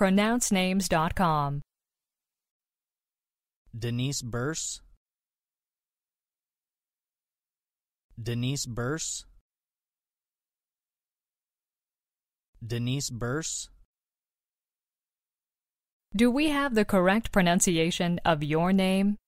pronouncenames.com. Denise Burse. Denise Burse. Denise Burse. Do we have the correct pronunciation of your name?